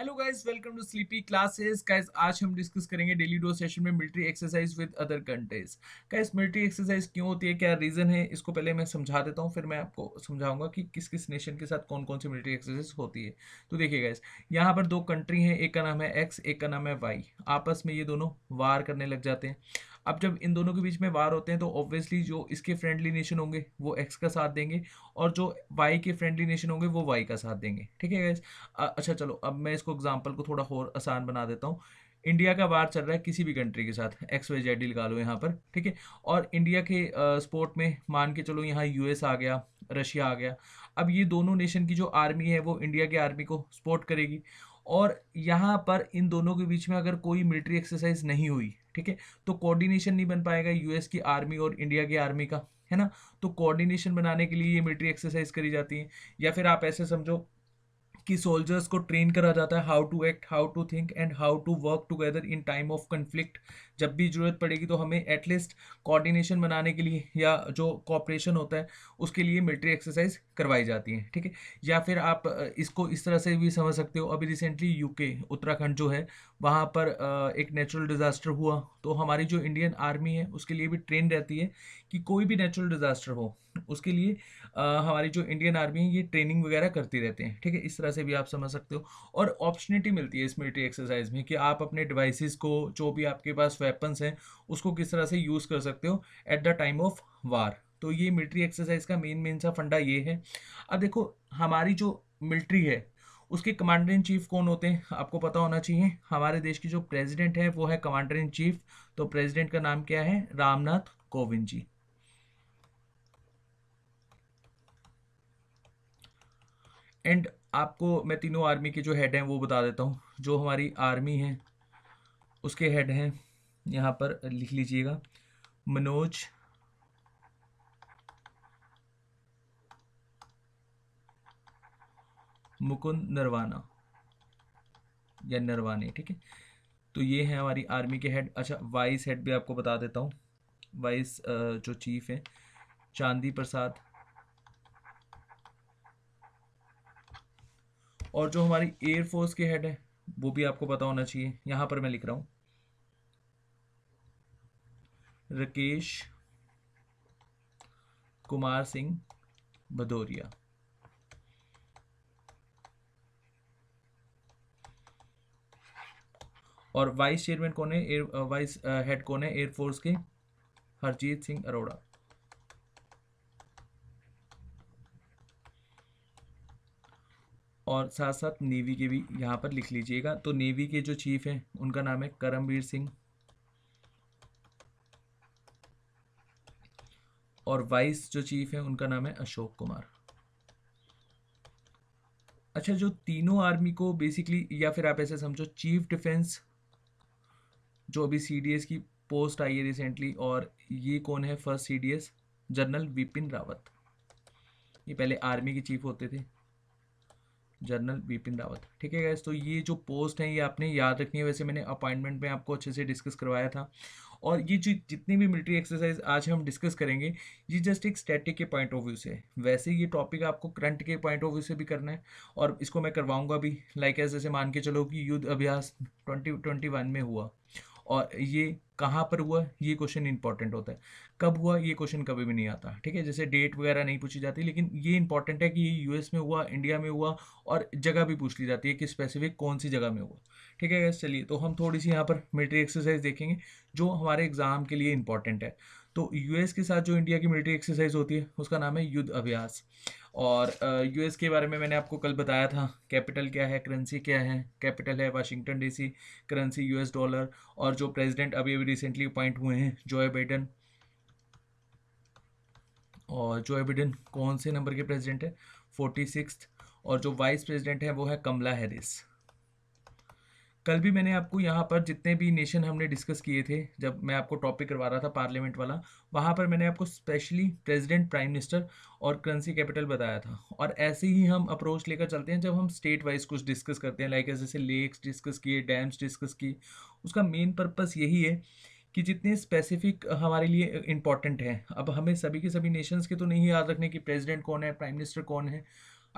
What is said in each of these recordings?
hello guys welcome to sleepy classes guys आज हम discuss करेंगे डेली डोज सेशन में military exercise with other countries guys military exercise क्यों होती है क्या रीज़न है इसको पहले मैं समझा देता हूँ फिर मैं आपको समझाऊंगा कि किस किस नेशन के साथ कौन कौन सी मिलिट्री एक्सरसाइज होती है तो देखिए गाइस यहाँ पर दो कंट्री हैं एक का नाम है एक्स एक का नाम है वाई आपस में ये दोनों वार करने लग जाते हैं अब जब इन दोनों के बीच में वार होते हैं तो ऑब्वियसली जो इसके फ्रेंडली नेशन होंगे वो एक्स का साथ देंगे और जो वाई के फ्रेंडली नेशन होंगे वो वाई का साथ देंगे ठीक है गैस अच्छा चलो अब मैं इसको एग्जाम्पल को थोड़ा और आसान बना देता हूँ इंडिया का वार चल रहा है किसी भी कंट्री के साथ एक्स वाई जेड लगा लो यहाँ पर ठीक है और इंडिया के स्पोर्ट में मान के चलो यहाँ यूएस आ गया रशिया आ गया अब ये दोनों नेशन की जो आर्मी है वो इंडिया की आर्मी को सपोर्ट करेगी और यहाँ पर इन दोनों के बीच में अगर कोई मिलिट्री एक्सरसाइज नहीं हुई ठीक है तो कोऑर्डिनेशन नहीं बन पाएगा यूएस की आर्मी और इंडिया की आर्मी का है ना तो कोऑर्डिनेशन बनाने के लिए ये मिलिट्री एक्सरसाइज करी जाती है या फिर आप ऐसे समझो कि सोल्जर्स को ट्रेन करा जाता है how to act how to think and how to work together in time of conflict जब भी जरूरत पड़ेगी तो हमें एटलीस्ट कोऑर्डिनेशन बनाने के लिए या जो कॉपरेशन होता है उसके लिए मिलिट्री एक्सरसाइज करवाई जाती है ठीक है या फिर आप इसको इस तरह से भी समझ सकते हो अभी रिसेंटली यूके उत्तराखंड जो है वहाँ पर एक नेचुरल डिज़ास्टर हुआ तो हमारी जो इंडियन आर्मी है उसके लिए भी ट्रेन रहती है कि कोई भी नेचुरल डिज़ास्टर हो उसके लिए हमारी जो इंडियन आर्मी है ये ट्रेनिंग वगैरह करती रहते हैं ठीक है इस तरह से भी आप समझ सकते हो और ऑप्शनिटी मिलती है इस मिलिट्री एक्सरसाइज में कि आप अपने डिवाइसिस को जो भी आपके पास वेपन्स हैं उसको किस तरह से यूज़ कर सकते हो at the time of war तो ये मिलिट्री एक्सरसाइज का मेन मेन सा फंडा ये है अब देखो हमारी जो मिलिट्री है उसके कमांडर इन चीफ कौन होते हैं आपको पता होना चाहिए हमारे देश की जो प्रेसिडेंट है वो है कमांडर इन चीफ तो प्रेसिडेंट का नाम क्या है रामनाथ कोविंद जी एंड आपको मैं तीनों आर्मी के जो हेड हैं वो बता देता हूँ जो हमारी आर्मी है उसके हेड हैं यहाँ पर लिख लीजिएगा मनोज मुकुंद नरवाना या नरवाने ठीक है तो ये है हमारी आर्मी के हेड अच्छा वाइस हेड भी आपको बता देता हूँ वाइस जो चीफ है चांदी प्रसाद और जो हमारी एयरफोर्स के हेड है वो भी आपको पता होना चाहिए यहां पर मैं लिख रहा हूँ राकेश कुमार सिंह भदौरिया और वाइस चेयरमैन कौन है एयर वाइस हेड कौन है एयरफोर्स के हरजीत सिंह अरोड़ा और साथ साथ नेवी के भी यहाँ पर लिख लीजिएगा तो नेवी के जो चीफ हैं उनका नाम है करमवीर सिंह और वाइस जो चीफ है उनका नाम है अशोक कुमार अच्छा जो तीनों आर्मी को बेसिकली या फिर आप ऐसे समझो चीफ डिफेंस जो अभी सी की पोस्ट आई है रिसेंटली और ये कौन है first C general Vipin Rawat ये पहले आर्मी के चीफ होते थे जनरल विपिन रावत ठीक है गैस तो ये जो पोस्ट है ये आपने याद रखनी है वैसे मैंने अपॉइंटमेंट में आपको अच्छे से डिस्कस करवाया था और ये जो जितनी भी मिलिट्री एक्सरसाइज आज हम डिस्कस करेंगे ये जस्ट एक स्टैटिक के पॉइंट ऑफ व्यू से वैसे ये टॉपिक आपको करंट के पॉइंट ऑफ व्यू से भी करना है और इसको मैं करवाऊंगा भी लाइक like ऐसे मान के चलो कि युद्ध अभ्यास ट्वेंटी ट्वेंटी वन में हुआ और ये कहाँ पर हुआ ये क्वेश्चन इंपॉर्टेंट होता है कब हुआ ये क्वेश्चन कभी भी नहीं आता ठीक है जैसे डेट वगैरह नहीं पूछी जाती लेकिन ये इंपॉर्टेंट है कि ये यूएस में हुआ इंडिया में हुआ और जगह भी पूछ ली जाती है कि स्पेसिफिक कौन सी जगह में हुआ ठीक है चलिए तो हम थोड़ी सी यहाँ पर मिलिट्री एक्सरसाइज देखेंगे जो हमारे एग्जाम के लिए इंपॉर्टेंट है तो यूएस के साथ जो इंडिया की मिलिट्री एक्सरसाइज होती है उसका नाम है युद्ध अभ्यास और यूएस के बारे में मैंने आपको कल बताया था कैपिटल क्या है करेंसी क्या है कैपिटल है Washington DC currency US dollar और जो प्रेसिडेंट अभी अभी रिसेंटली अपॉइंट हुए हैं जोए बाइडन और जोए बाइडन कौन से नंबर के प्रेसिडेंट है फोर्टी सिक्स और जो वाइस प्रेसिडेंट है वो है कमला हैरिस कल भी मैंने आपको यहाँ पर जितने भी नेशन हमने डिस्कस किए थे जब मैं आपको टॉपिक करवा रहा था पार्लियामेंट वाला वहाँ पर मैंने आपको स्पेशली प्रेसिडेंट प्राइम मिनिस्टर और करेंसी कैपिटल बताया था और ऐसे ही हम अप्रोच लेकर चलते हैं जब हम स्टेट वाइज कुछ डिस्कस करते हैं लाइक जैसे लेक्स डिस्कस किए डैम्स डिस्कस किए उसका मेन पर्पज़ यही है कि जितने स्पेसिफिक हमारे लिए इम्पॉर्टेंट हैं अब हमें सभी के सभी नेशंस के तो नहीं याद रखने कि प्रेसिडेंट कौन है प्राइम मिनिस्टर कौन है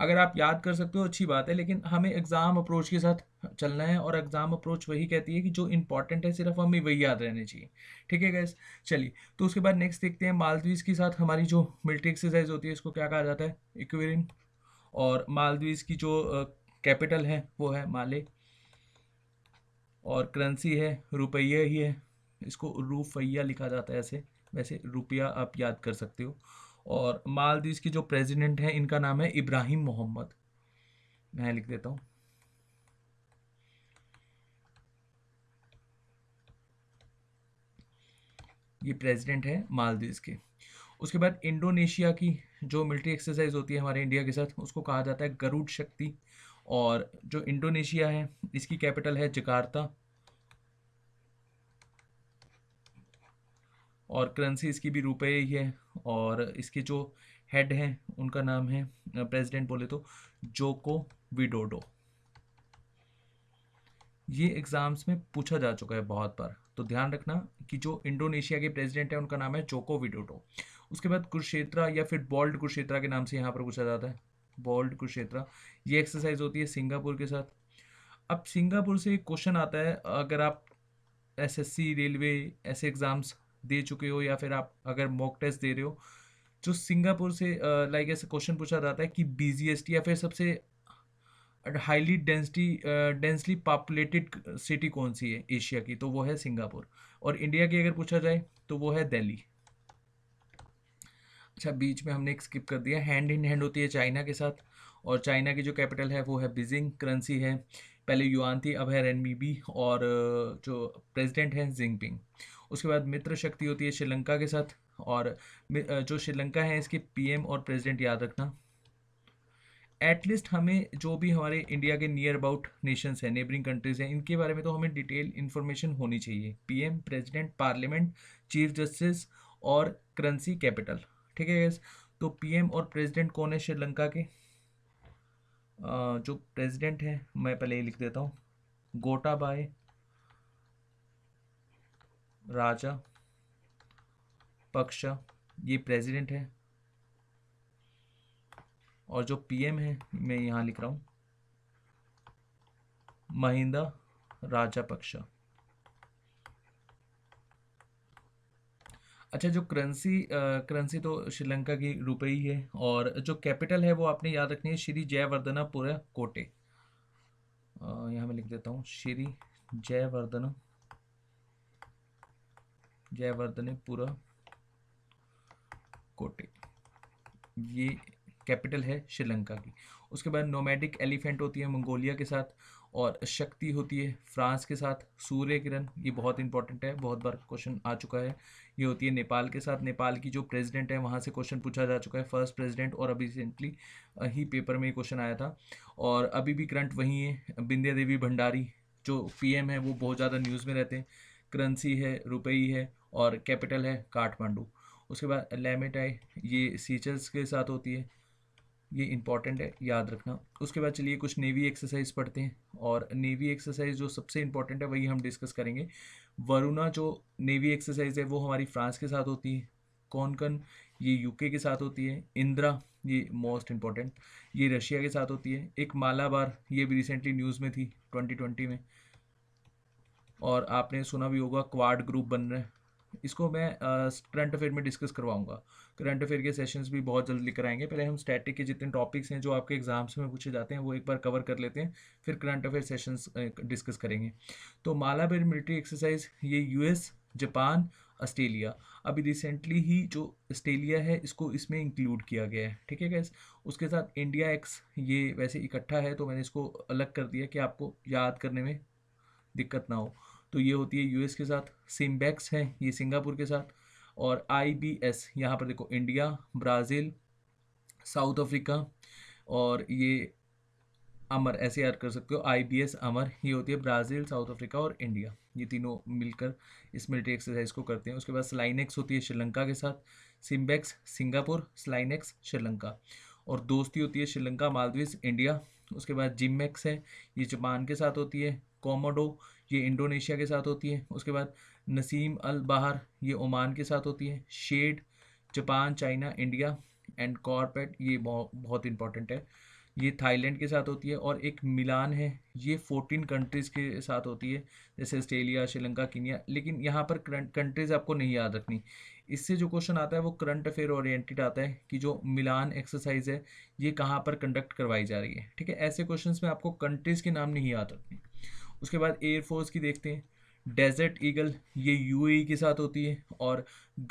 अगर आप याद कर सकते हो अच्छी बात है लेकिन हमें एग्ज़ाम अप्रोच के साथ चलना है और एग्ज़ाम अप्रोच वही कहती है कि जो इंपॉर्टेंट है सिर्फ हमें वही याद रहने चाहिए ठीक है गैस चलिए तो उसके बाद नेक्स्ट देखते हैं मालदीव्स के साथ हमारी जो मिलिट्री एक्सरसाइज होती है इसको क्या कहा जाता है इक्वेरिन और मालदीव्स की जो कैपिटल है वो है माले और करेंसी है रुपया ही है इसको रूफैया लिखा जाता है ऐसे वैसे रुपया आप याद कर सकते हो और मालदीव की जो प्रेसिडेंट हैं इनका नाम है इब्राहिम मोहम्मद मैं लिख देता हूँ ये प्रेसिडेंट है मालदीव के उसके बाद इंडोनेशिया की जो मिलिट्री एक्सरसाइज होती है हमारे इंडिया के साथ उसको कहा जाता है गरुड़ शक्ति और जो इंडोनेशिया है इसकी कैपिटल है जकार्ता और करेंसी इसकी भी रुपए ही है और इसके जो हेड हैं उनका नाम है प्रेसिडेंट बोले तो जोको विडोडो ये एग्ज़ाम्स में पूछा जा चुका है बहुत बार तो ध्यान रखना कि जो इंडोनेशिया के प्रेसिडेंट है उनका नाम है जोको विडोडो उसके बाद कुरुक्षेत्रा या फिर बॉल्ड कुरुक्षेत्रा के नाम से यहाँ पर पूछा जाता है बॉल्ड कुरुक्षेत्रा ये एक्सरसाइज होती है सिंगापुर के साथ अब सिंगापुर से क्वेश्चन आता है अगर आप एसएससी रेलवे ऐसे एग्ज़ाम्स दे चुके हो या फिर आप अगर मॉक टेस्ट दे रहे हो जो सिंगापुर से लाइक ऐसे क्वेश्चन पूछा जाता है कि बीजीएसटी या फिर सबसे highly density densely populated city कौन सी है एशिया की तो वो है सिंगापुर और इंडिया की अगर पूछा जाए तो वो है दिल्ली अच्छा बीच में हमने एक स्किप कर दिया हैंड इन हैंड होती है चाइना के साथ और चाइना की जो कैपिटल है वो है बीजिंग करेंसी है पहले युआन थी अब है बी और जो प्रेसिडेंट हैं जिंगपिंग उसके बाद मित्र शक्ति होती है श्रीलंका के साथ और जो श्रीलंका है इसके पीएम और प्रेसिडेंट याद रखना एटलीस्ट हमें जो भी हमारे इंडिया के नियर अबाउट नेशंस हैं नेबरिंग कंट्रीज हैं इनके बारे में तो हमें डिटेल इन्फॉर्मेशन होनी चाहिए PM president parliament chief justice और करेंसी कैपिटल ठीक है यस तो पीएम और प्रेसिडेंट कौन है श्रीलंका के जो प्रेसिडेंट हैं मैं पहले ही लिख देता हूँ गोटाबाय राजा पक्ष ये प्रेसिडेंट है और जो पीएम है मैं यहाँ लिख रहा हूँ महिंदा राजा पक्ष अच्छा जो करेंसी करेंसी तो श्रीलंका की रुपये ही है और जो कैपिटल है वो आपने याद रखनी है श्री जयवर्धना पूरा कोटे यहाँ मैं लिख देता हूँ श्री जयवर्धना जयवर्धने कोटे ये कैपिटल है श्रीलंका की उसके बाद नोमैडिक एलिफेंट होती है मंगोलिया के साथ और शक्ति होती है फ्रांस के साथ सूर्य किरण ये बहुत इंपॉर्टेंट है बहुत बार क्वेश्चन आ चुका है ये होती है नेपाल के साथ नेपाल की जो प्रेसिडेंट है वहाँ से क्वेश्चन पूछा जा चुका है फर्स्ट प्रेसिडेंट और अभी रिसेंटली ही पेपर में क्वेश्चन आया था और अभी भी करंट वही है बिंदिया देवी भंडारी जो पी है वो बहुत ज़्यादा न्यूज़ में रहते हैं करेंसी है रुपई है और कैपिटल है काठमांडू उसके बाद लेमेटाई ये सीचर्स के साथ होती है ये इंपॉर्टेंट है याद रखना उसके बाद चलिए कुछ नेवी एक्सरसाइज पढ़ते हैं और नेवी एक्सरसाइज जो सबसे इंपॉर्टेंट है वही हम डिस्कस करेंगे वरुणा जो नेवी एक्सरसाइज है वो हमारी फ्रांस के साथ होती है कॉनकन ये यूके के साथ होती है इंदिरा ये मोस्ट इम्पॉर्टेंट ये रशिया के साथ होती है एक मालाबार ये भी रिसेंटली न्यूज़ में थी 2020 में और आपने सुना भी होगा क्वाड ग्रुप बन रहे हैं इसको मैं करंट अफेयर में डिस्कस करवाऊंगा करंट अफेयर के सेशंस भी बहुत जल्द लेकर आएंगे पहले हम स्टैटिक के जितने टॉपिक्स हैं जो आपके एग्जाम्स में पूछे जाते हैं वो एक बार कवर कर लेते हैं फिर करंट अफेयर सेशंस डिस्कस करेंगे तो मालाबेर मिलिट्री एक्सरसाइज ये यूएस जापान ऑस्ट्रेलिया अभी रिसेंटली ही जो ऑस्ट्रेलिया है इसको इसमें इंक्लूड किया गया है ठीक है गैस उसके साथ इंडिया एक्स ये वैसे इकट्ठा है तो मैंने इसको अलग कर दिया कि आपको याद करने में दिक्कत ना हो तो ये होती है यूएस के साथ सिम्बैक्स है ये सिंगापुर के साथ और आई बी एस यहाँ पर देखो इंडिया ब्राज़ील साउथ अफ्रीका और ये अमर ऐसे याद कर सकते हो आई बी एस अमर ये होती है ब्राज़ील साउथ अफ्रीका और इंडिया ये तीनों मिलकर इस मिलिट्री एक्सरसाइज को करते हैं उसके बाद स्लाइनेक्स होती है श्रीलंका के साथ सिम्बैक्स सिंगापुर स्लाइनेक्स श्रीलंका और दोस्ती होती है श्रीलंका मालदीव्स इंडिया उसके बाद जिमैक्स है ये जापान के साथ होती है कॉमोडो ये इंडोनेशिया के साथ होती है उसके बाद नसीम अल बाहर ये ओमान के साथ होती है शेड Japan China India and CORPAT ये बहुत बहुत इंपॉर्टेंट है ये थाईलैंड के साथ होती है और एक मिलान है ये फोर्टीन कंट्रीज़ के साथ होती है जैसे ऑस्ट्रेलिया श्रीलंका किनिया लेकिन यहाँ पर करंट कंट्रीज़ आपको नहीं याद रखनी इससे जो क्वेश्चन आता है वो करंट अफेयर ओरिएंटेड आता है कि जो मिलान एक्सरसाइज है ये कहाँ पर कंडक्ट करवाई जा रही है ठीक है ऐसे क्वेश्चन में आपको कंट्रीज़ के नाम नहीं याद रखनी उसके बाद एयरफोर्स की देखते हैं डेजर्ट ईगल ये यू e के साथ होती है और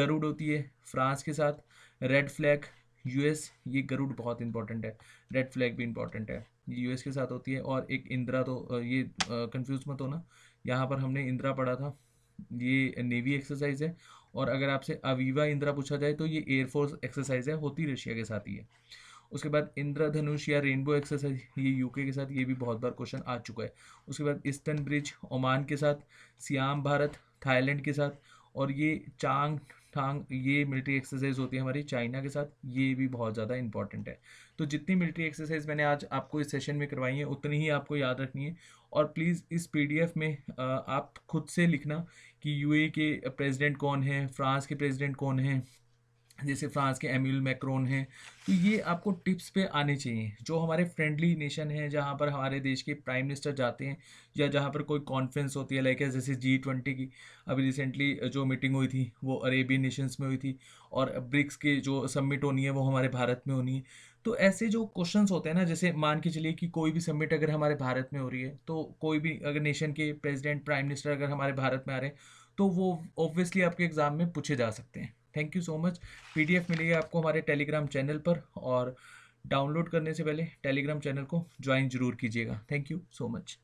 गरुड़ होती है फ्रांस के साथ रेड फ्लैग यू ये गरुड़ बहुत इंपॉर्टेंट है रेड फ्लैग भी इंपॉर्टेंट है ये यू के साथ होती है और एक इंदिरा तो ये कंफ्यूज मत होना यहाँ पर हमने इंदिरा पढ़ा था ये नेवी एक्सरसाइज है और अगर आपसे अवीवा इंदिरा पूछा जाए तो ये एयरफोर्स एक्सरसाइज है होती रशिया के साथ ही है उसके बाद इंद्रधनुष या रेनबो एक्सरसाइज ये यूके के साथ ये भी बहुत बार क्वेश्चन आ चुका है उसके बाद ईस्टर्न ब्रिज ओमान के साथ सियाम भारत थाईलैंड के साथ और ये चांग टांग ये मिलिट्री एक्सरसाइज होती है हमारी चाइना के साथ ये भी बहुत ज़्यादा इंपॉर्टेंट है तो जितनी मिलिट्री एक्सरसाइज मैंने आज आपको इस सेशन में करवाई है उतनी ही आपको याद रखनी है और प्लीज़ इस पीडीएफ में आप खुद से लिखना कि यूए के प्रेसिडेंट कौन है फ्रांस के प्रेसिडेंट कौन है जैसे फ्रांस के एम्यूल मैक्रोन हैं तो ये आपको टिप्स पे आने चाहिए जो हमारे फ्रेंडली नेशन हैं जहाँ पर हमारे देश के प्राइम मिनिस्टर जाते हैं या जहाँ पर कोई कॉन्फ्रेंस होती है लाइक जैसे जी ट्वेंटी की अभी रिसेंटली जो मीटिंग हुई थी वो अरेबियन नेशंस में हुई थी और ब्रिक्स के जो सबमिट होनी है वो हमारे भारत में होनी है तो ऐसे जो क्वेश्चन होते हैं ना जैसे मान के चलिए कि कोई भी सबमिट अगर हमारे भारत में हो रही है तो कोई भी अगर नेशन के प्रेजिडेंट प्राइम मिनिस्टर अगर हमारे भारत में आ रहे हैं तो वो ऑब्वियसली आपके एग्ज़ाम में पूछे जा सकते हैं thank you so much PDF मिलेगी आपको हमारे टेलीग्राम चैनल पर और डाउनलोड करने से पहले टेलीग्राम चैनल को ज्वाइन जरूर कीजिएगा थैंक यू सो मच